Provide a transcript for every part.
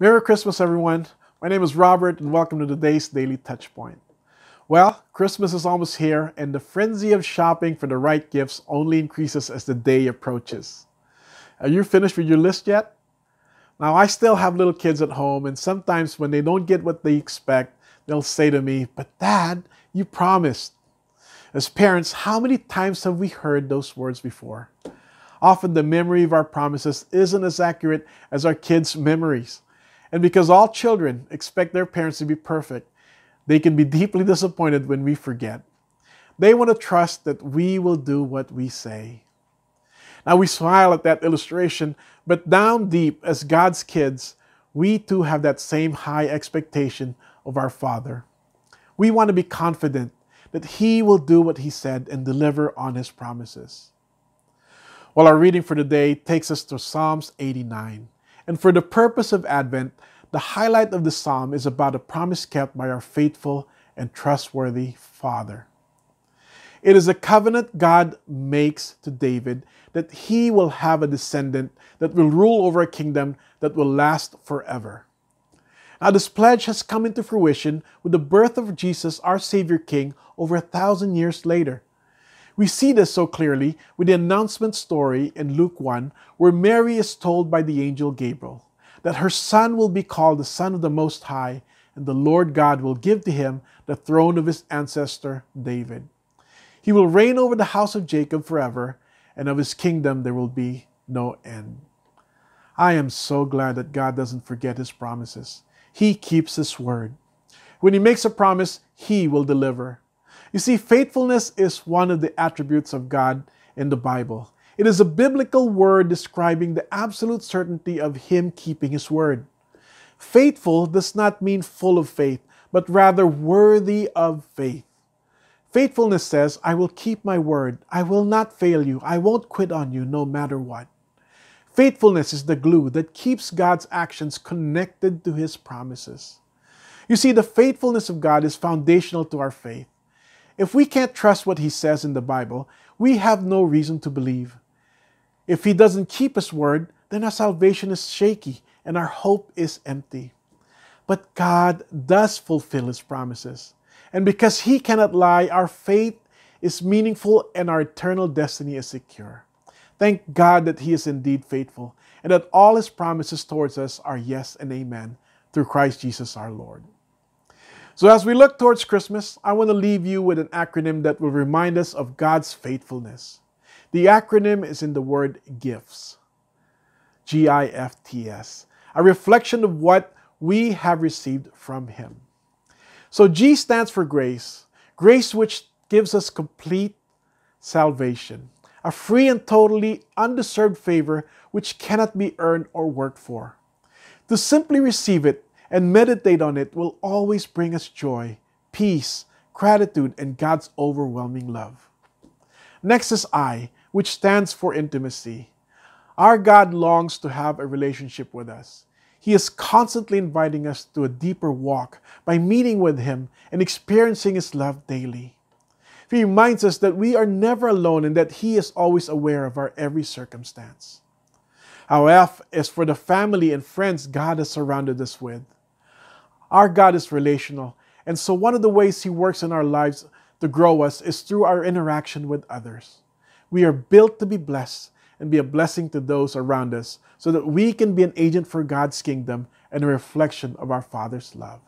Merry Christmas, everyone. My name is Robert, and welcome to today's Daily Touchpoint. Well, Christmas is almost here, and the frenzy of shopping for the right gifts only increases as the day approaches. Are you finished with your list yet? Now, I still have little kids at home, and sometimes when they don't get what they expect, they'll say to me, But Dad, you promised. As parents, how many times have we heard those words before? Often the memory of our promises isn't as accurate as our kids' memories. And because all children expect their parents to be perfect, they can be deeply disappointed when we forget. They want to trust that we will do what we say. Now we smile at that illustration, but down deep as God's kids, we too have that same high expectation of our Father. We want to be confident that He will do what He said and deliver on His promises. Well, our reading for today takes us to Psalms 89. And for the purpose of Advent, the highlight of the psalm is about a promise kept by our faithful and trustworthy Father. It is a covenant God makes to David that he will have a descendant that will rule over a kingdom that will last forever. Now, this pledge has come into fruition with the birth of Jesus, our Savior King, over a thousand years later. We see this so clearly with the announcement story in Luke 1, where Mary is told by the angel Gabriel that her son will be called the Son of the Most High, and the Lord God will give to him the throne of his ancestor David. He will reign over the house of Jacob forever, and of his kingdom there will be no end. I am so glad that God doesn't forget his promises. He keeps his word. When he makes a promise, he will deliver. You see, faithfulness is one of the attributes of God in the Bible. It is a biblical word describing the absolute certainty of Him keeping His word. Faithful does not mean full of faith, but rather worthy of faith. Faithfulness says, I will keep my word. I will not fail you. I won't quit on you no matter what. Faithfulness is the glue that keeps God's actions connected to His promises. You see, the faithfulness of God is foundational to our faith. If we can't trust what he says in the Bible, we have no reason to believe. If he doesn't keep his word, then our salvation is shaky and our hope is empty. But God does fulfill his promises. And because he cannot lie, our faith is meaningful and our eternal destiny is secure. Thank God that he is indeed faithful and that all his promises towards us are yes and amen through Christ Jesus our Lord. So, as we look towards Christmas, I want to leave you with an acronym that will remind us of God's faithfulness. The acronym is in the word gifts G I F T S, a reflection of what we have received from Him. So, G stands for grace, grace which gives us complete salvation, a free and totally undeserved favor which cannot be earned or worked for. To simply receive it and meditate on it will always bring us joy, peace, gratitude, and God's overwhelming love. Next is I, which stands for intimacy. Our God longs to have a relationship with us. He is constantly inviting us to a deeper walk by meeting with Him and experiencing His love daily. He reminds us that we are never alone and that He is always aware of our every circumstance. Our F is for the family and friends God has surrounded us with. Our God is relational. And so one of the ways He works in our lives to grow us is through our interaction with others. We are built to be blessed and be a blessing to those around us so that we can be an agent for God's kingdom and a reflection of our Father's love.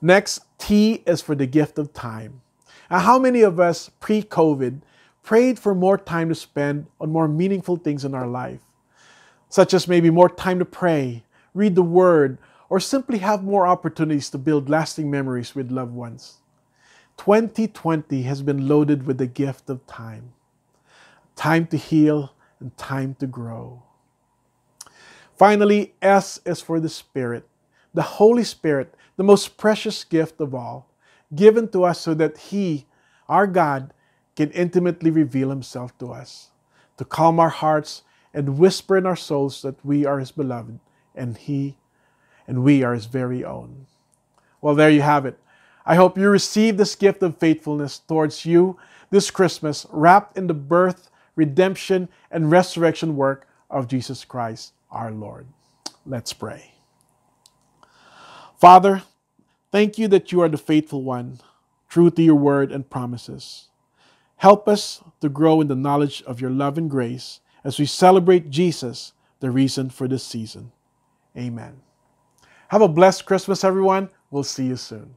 Next, T is for the gift of time. Now, how many of us pre COVID prayed for more time to spend on more meaningful things in our life? Such as maybe more time to pray, read the Word, or simply have more opportunities to build lasting memories with loved ones. 2020 has been loaded with the gift of time time to heal and time to grow. Finally, S is for the Spirit, the Holy Spirit, the most precious gift of all, given to us so that He, our God, can intimately reveal Himself to us, to calm our hearts and whisper in our souls that we are His beloved and He and we are his very own. Well, there you have it. I hope you receive this gift of faithfulness towards you this Christmas, wrapped in the birth, redemption, and resurrection work of Jesus Christ our Lord. Let's pray. Father, thank you that you are the faithful one, true to your word and promises. Help us to grow in the knowledge of your love and grace as we celebrate Jesus, the reason for this season. Amen. Have a blessed Christmas, everyone. We'll see you soon.